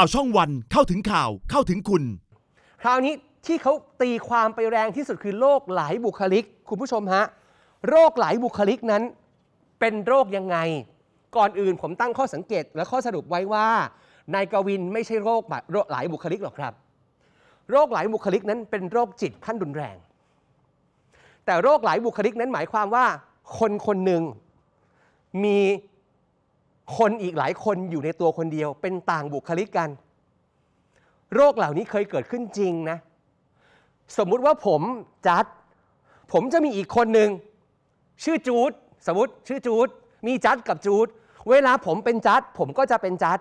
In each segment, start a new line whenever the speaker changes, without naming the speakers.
ข่าวช่องวันเข้าถึงข่าวเข้าถึงคุณ คราวนี้ที่เขาตีความไปแรงที่สุดคือ โรคหลายบุคลิก คุณผู้ชมฮะโรคหลายบุคลิกนั้น เป็นโรคยังไง ก่อนอื่นผมตั้งข้อสังเกต และข้อสรุปไว้ว่านายกวินไม่ใช่โรคหลายบุคลิกหรอกครับ โรคหลายบุคลิกนั้นเป็นโรคจิตขั้นรุนแรง แต่โรคหลายบุคลิกนั้นหมายความว่า คนคนหนึ่งมีคนอีกหลายคนอยู่ในตัวคนเดียวเป็นต่างบุคลิกกัน โรคเหล่านี้เคยเกิดขึ้นจริงนะ สมมุติว่าผมจัด ผมจะมีอีกคนหนึ่งชื่อจูดสมมติชื่อจูด มีจัดกับจูด เวลาผมเป็นจัดผมก็จะเป็นจัด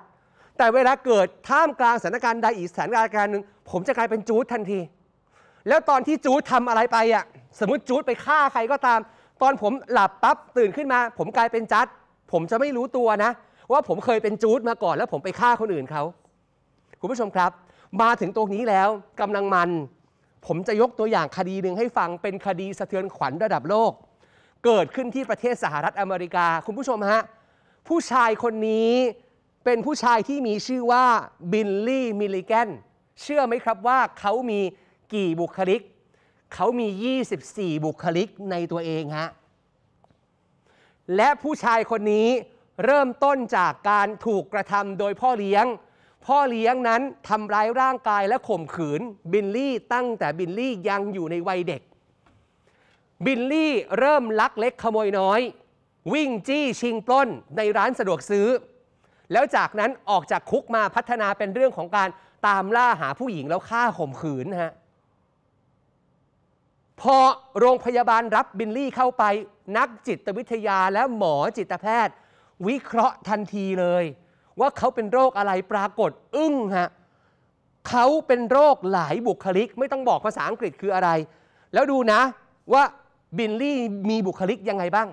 แต่เวลาเกิดท่ามกลางสถานการณ์ใดอีกสถานการณ์หนึ่งผมจะกลายเป็นจูดทันที แล้วตอนที่จูดทำอะไรไปอ่ะสมมติจูดไปฆ่าใครก็ตาม ตอนผมหลับปั๊บตื่นขึ้นมา ผมกลายเป็นจัดผมจะไม่รู้ตัวนะ ว่าผมเคยเป็นจูดมาก่อน แล้วผมไปฆ่าคนอื่นเขาคุณผู้ชมครับ มาถึงตรงนี้แล้วกำลังมัน ผมจะยกตัวอย่างคดีหนึ่งให้ฟังเป็นคดีสะเทือนขวัญระดับโลก เกิดขึ้นที่ประเทศสหรัฐอเมริกา คุณผู้ชมฮะผู้ชายคนนี้เป็นผู้ชายที่มีชื่อว่าบิลลี่มิลลิแกนเชื่อไหมครับว่าเขามีกี่บุคลิกเขามี 24 บุคลิกในตัวเองฮะและผู้ชายคนนี้เริ่มต้นจากการถูกกระทำโดยพ่อเลี้ยง พ่อเลี้ยงนั้นทำร้ายร่างกายและข่มขืน บิลลี่ตั้งแต่บิลลี่ยังอยู่ในวัยเด็ก บิลลี่เริ่มลักเล็กขโมยน้อย วิ่งจี้ชิงปล้นในร้านสะดวกซื้อ แล้วจากนั้นออกจากคุกมาพัฒนาเป็นเรื่องของการตามล่าหาผู้หญิงแล้วฆ่าข่มขืนฮะพอโรงพยาบาลรับบิลลี่เข้าไปนักจิตวิทยาและหมอจิตแพทย์ วิเคราะห์ทันทีเลย ว่าเขาเป็นโรคอะไรปรากฏอึ้งฮะเขาเป็นโรคหลายบุคลิกไม่ต้องบอกภาษาอังกฤษคืออะไร แล้วดูนะ ว่าบิลลี่มีบุคลิกยังไงบ้าง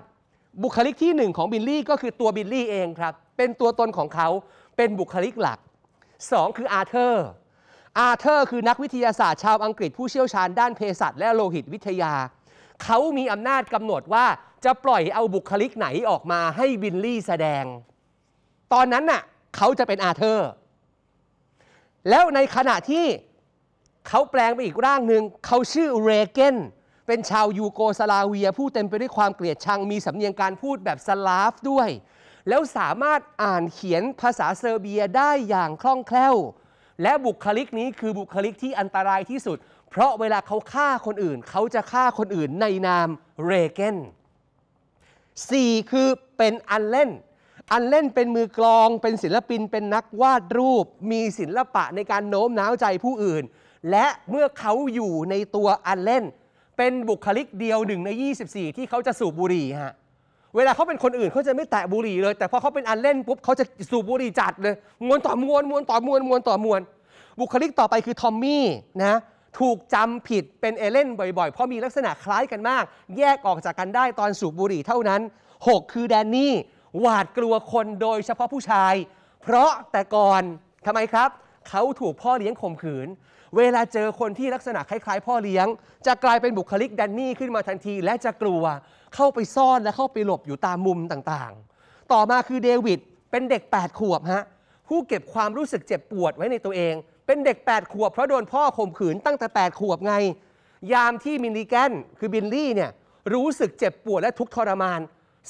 บุคลิกที่หนึ่งของบิลลี่ก็คือตัวบิลลี่เองครับ เป็นตัวตนของเขาเป็นบุคลิกหลักสองคืออาเธอร์อาเธอร์คือนักวิทยาศาสตร์ชาวอังกฤษผู้เชี่ยวชาญด้านเภสัชและโลหิตวิทยา เขามีอำนาจกำหนดว่าจะปล่อยเอาบุคลิกไหนออกมาให้บินลี่แสดง ตอนนั้นน่ะเขาจะเป็นอาเธอร์ แล้วในขณะที่เขาแปลงไปอีกร่างหนึ่งเขาชื่อเรเกน เป็นชาวยูโกสลาเวีย ผู้เต็มไปด้วยความเกลียดชังมีสำเนียงการพูดแบบสลาฟด้วย แล้วสามารถอ่านเขียนภาษาเซอร์เบียได้อย่างคล่องแคล่วและบุคลิกนี้คือบุคลิกที่อันตรายที่สุด เพราะเวลาเขาฆ่าคนอื่นเขาจะฆ่าคนอื่นในนามเรเกน 4. คือเป็นอันเล่นอันเล่นเป็นมือกลองเป็นศิลปินเป็นนักวาดรูป มีศิลปะในการโน้มน้าวใจผู้อื่น และเมื่อเขาอยู่ในตัวอันเล่นเป็นบุคลิกเดียวหนึ่งใน 24 ที่เขาจะสูบบุหรี่ฮะเวลาเขาเป็นคนอื่นเขาจะไม่แตะบุหรี่เลย แต่พอเขาเป็นอันเล่นปุ๊บเขาจะสูบบุหรี่จัดเลยมวนต่อมวน มวนต่อมวน มวนต่อมวน บุคลิกต่อไปคือทอมมี่นะถูกจำผิดเป็นเอเลนบ่อยๆ เพราะมีลักษณะคล้ายกันมาก แยกออกจากกันได้ตอนสูบบุหรี่เท่านั้น 6 คือแดนนี่หวาดกลัวคนโดยเฉพาะผู้ชาย เพราะแต่ก่อนทำไมครับเขาถูกพ่อเลี้ยงข่มขืน เวลาเจอคนที่ลักษณะคล้ายๆ พ่อเลี้ยงจะกลายเป็นบุคลิกแดนนี่ขึ้นมาทันทีและจะกลัวเข้าไปซ่อนและเข้าไปหลบอยู่ตามมุมต่างๆ ต่อมาคือเดวิดเป็นเด็ก 8 ขวบฮะผู้เก็บความรู้สึกเจ็บปวดไว้ในตัวเอง เป็นเด็ก 8ขวบเพราะโดนพ่อข่มขืน ตั้งแต่ 8 ขวบไง ยามที่มินลิแกนคือบินลี่เนี่ยรู้สึกเจ็บปวดและทุกข์ทรมาน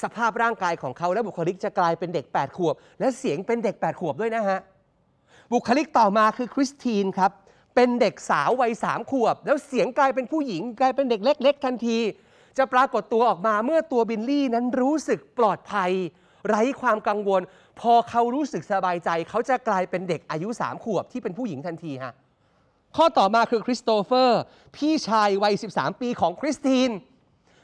สภาพร่างกายของเขาและบุคลิกจะกลายเป็นเด็ก 8 ขวบ และเสียงเป็นเด็ก 8ขวบด้วยนะฮะบุคลิกต่อมาคือคริสตินครับเป็นเด็กสาววัยสามขวบ แล้วเสียงกลายเป็นผู้หญิงกลายเป็นเด็กเล็ก ๆทันที จะปรากฏตัวออกมาเมื่อตัวบิลลี่นั้นรู้สึกปลอดภัย ไร้ความกังวล พอเขารู้สึกสบายใจ เขาจะกลายเป็นเด็กอายุสามขวบ ที่เป็นผู้หญิงทันทีฮะข้อต่อมาคือคริสโตเฟอร์ พี่ชายวัย 13ปีของคริสติน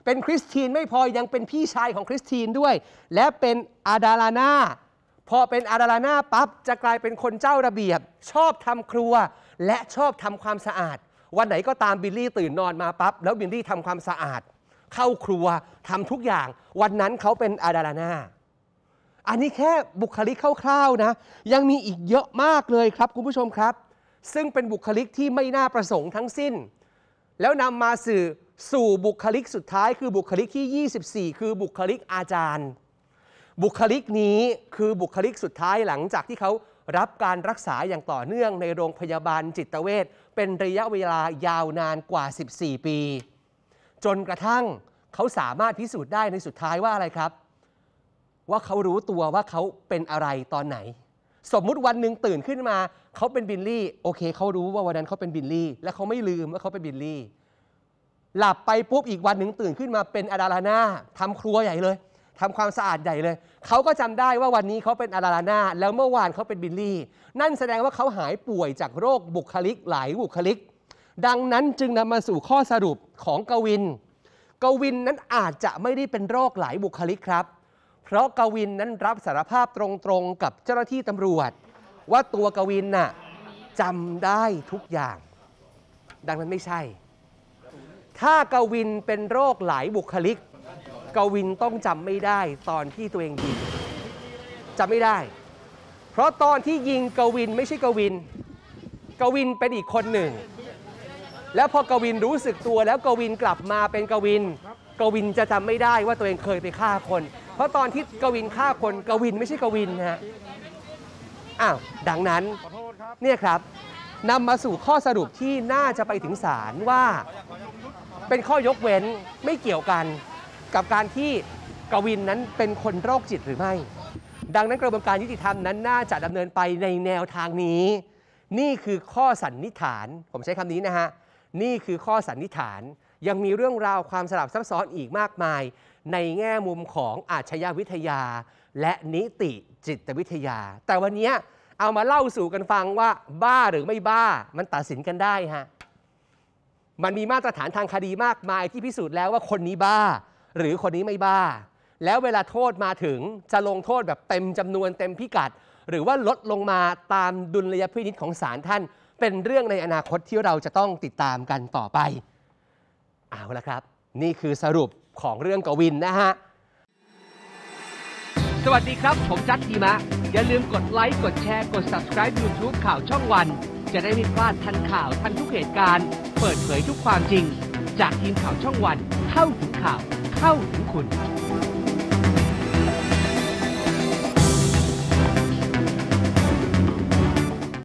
เป็นคริสตินไม่พอยังเป็นพี่ชายของคริสตินด้วย และเป็นอาดาลาน่าพอเป็นอาราลาน่าปั๊บ จะกลายเป็นคนเจ้าระเบียบ ชอบทำครัวและชอบทำความสะอาด วันไหนก็ตามบิลลี่ตื่นนอนมาปั๊บแล้วบิลลี่ทำความสะอาด เข้าครัวทำทุกอย่าง วันนั้นเขาเป็นอาดาลาน่าอันนี้แค่บุคลิกคร่าวๆนะยังมีอีกเยอะมากเลยครับคุณผู้ชมครับ ซึ่งเป็นบุคลิกที่ไม่น่าประสงค์ทั้งสิ้น แล้วนำมาสื่อสู่บุคลิกสุดท้าย คือบุคลิกที่ 24 คือบุคลิกอาจารย์บุคลิกนี้คือบุคลิกสุดท้ายหลังจากที่เขารับการรักษาอย่างต่อเนื่องในโรงพยาบาลจิตเวชเป็นระยะเวลายาวนานกว่า 14 ปี จนกระทั่งเขาสามารถพิสูจน์ได้ในสุดท้ายว่าอะไรครับ ว่าเขารู้ตัวว่าเขาเป็นอะไรตอนไหน สมมุติวันหนึ่งตื่นขึ้นมา เขาเป็นบิลลี่โอเค เขารู้ว่าวันนั้นเขาเป็นบิลลี่ และเขาไม่ลืมว่าเขาเป็นบิลลี่ หลับไปปุ๊บอีกวันหนึ่งตื่นขึ้นมาเป็นอดาลาน่าทำครัวใหญ่เลยทำความสะอาดใหญ่เลย เขาก็จำได้ว่าวันนี้เขาเป็นอาราลาน่าแล้วเมื่อวานเขาเป็นบิลลี่ นั่นแสดงว่าเขาหายป่วยจากโรคบุคลิกหลายบุคลิก ดังนั้นจึงนำมาสู่ข้อสรุปของกวินกวินนั้นอาจจะไม่ได้เป็นโรคหลายบุคลิกครับ เพราะกวินนั้นรับสารภาพตรงๆกับเจ้าหน้าที่ตำรวจ ว่าตัวกวินน่ะจำได้ทุกอย่าง ดังนั้นไม่ใช่ ถ้ากวินเป็นโรคหลายบุคลิกกวินต้องจำไม่ได้ตอนที่ตัวเองยิงจำไม่ได้ เพราะตอนที่ยิงกวินไม่ใช่กวิน กวินเป็นอีกคนหนึ่ง แล้วพอกวินรู้สึกตัวแล้วกวินกลับมาเป็นกวินกวินจะจำไม่ได้ว่าตัวเองเคยไปฆ่าคน เพราะตอนที่กวินฆ่าคนกวินไม่ใช่กวินฮะอ้าวดังนั้นเนี่ยครับนำมาสู่ข้อสรุปที่น่าจะไปถึงศาลว่าเป็นข้อยกเว้นไม่เกี่ยวกันกับการที่กวินนั้นเป็นคนโรคจิตหรือไม่ ดังนั้นกระบวนการยุติธรรมนั้นน่าจะดำเนินไปในแนวทางนี้ นี่คือข้อสันนิษฐานผมใช้คำนี้นะฮะนี่คือข้อสันนิษฐานยังมีเรื่องราวความสลับซับซ้อนอีกมากมาย ในแง่มุมของอาชญาวิทยาและนิติจิตวิทยา แต่วันนี้เอามาเล่าสู่กันฟังว่าบ้าหรือไม่บ้ามันตัดสินกันได้ฮะมันมีมาตรฐานทางคดีมากมายที่พิสูจน์แล้วว่าคนนี้บ้าหรือคนนี้ไม่บ้า แล้วเวลาโทษมาถึงจะลงโทษแบบเต็มจำนวนเต็มพิกัด หรือว่าลดลงมาตามดุลยพินิษของศาลท่าน เป็นเรื่องในอนาคตที่เราจะต้องติดตามกันต่อไปเอาละครับ นี่คือสรุปของเรื่องกวินนะฮะ สวัสดีครับ ผมจัดทีมะ อย่าลืมกดไลค์ กดแชร์ กด subscribe YouTube ข่าวช่องวัน จะได้ไม่พลาดทันข่าวทันทุกเหตุการณ์ เปิดเผยทุกความจริง จากทีมข่าวช่องวันเข้าถึงข่าว超灵魂。